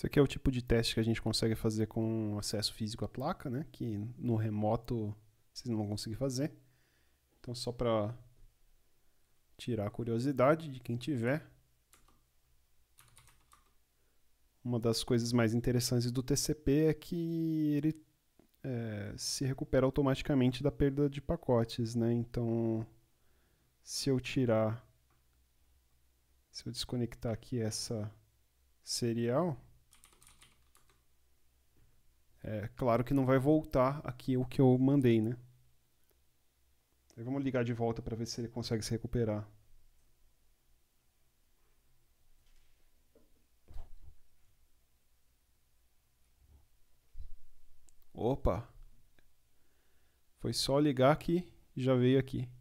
Isso aqui é o tipo de teste que a gente consegue fazer com acesso físico à placa, né? Que no remoto vocês não vão conseguir fazer. Então só para tirar a curiosidade de quem tiver. Uma das coisas mais interessantes do TCP é que ele é, se recupera automaticamente da perda de pacotes, né? Então, se eu tirar, se eu desconectar aqui essa serial, é, claro que não vai voltar aqui o que eu mandei, né? Aí vamos ligar de volta para ver se ele consegue se recuperar. Opa! Foi só ligar aqui e já veio aqui.